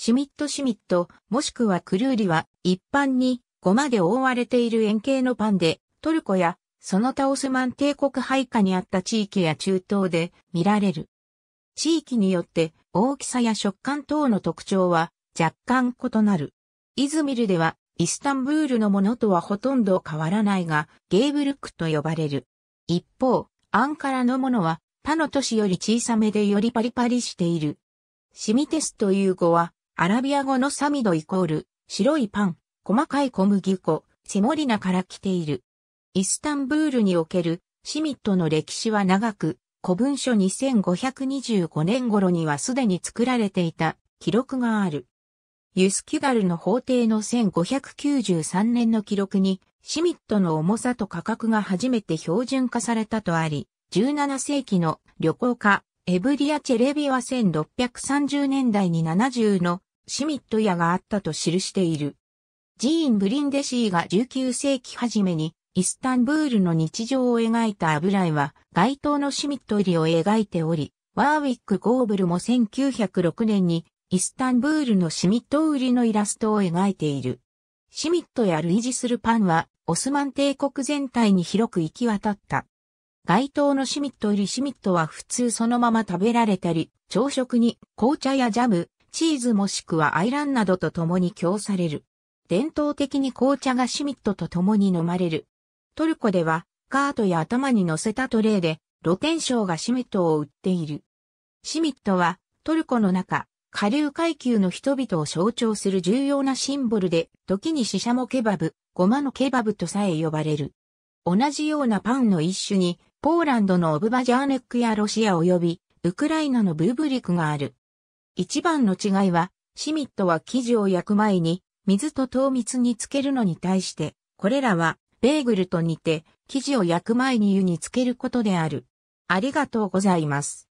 シュミットシュミット、もしくはクルーリは、一般に、ゴマで覆われている円形のパンで、トルコや、その他オスマン帝国配下にあった地域や中東で見られる。地域によって大きさや食感等の特徴は若干異なる。イズミルではイスタンブールのものとはほとんど変わらないが、ゲーブルックと呼ばれる。一方、アンカラのものは他の都市より小さめでよりパリパリしている。シミテスという語はアラビア語のサミドイコール、白いパン、細かい小麦粉、セモリナから来ている。イスタンブールにおけるシミットの歴史は長く、古文書2525年頃にはすでに作られていた記録がある。ユスキュガルの法廷の1593年の記録に、シミットの重さと価格が初めて標準化されたとあり、17世紀の旅行家、エブリア・チェレビは1630年代に70のシミット屋があったと記している。ジーン・ブリンデシーが19世紀初めにイスタンブールの日常を描いた油絵は街頭のシミット入りを描いており、ワーウィック・ゴーブルも1906年にイスタンブールのシミット売りのイラストを描いている。シミットや類似するパンはオスマン帝国全体に広く行き渡った。街頭のシミット売りシミットは普通そのまま食べられたり、朝食に紅茶やジャム、チーズもしくはアイランなどと共に供される。伝統的に紅茶がシミットと共に飲まれる。トルコでは、カートや頭に乗せたトレーで、露天商がシミットを売っている。シミットは、トルコの中、下流階級の人々を象徴する重要なシンボルで、時にシシャモケバブ、ゴマのケバブとさえ呼ばれる。同じようなパンの一種に、ポーランドのオブバジャーネックやロシア及び、ウクライナのブーブリクがある。一番の違いは、シミットは生地を焼く前に水と糖蜜につけるのに対して、これらはベーグルと似て生地を焼く前に湯につけることである。ありがとうございます。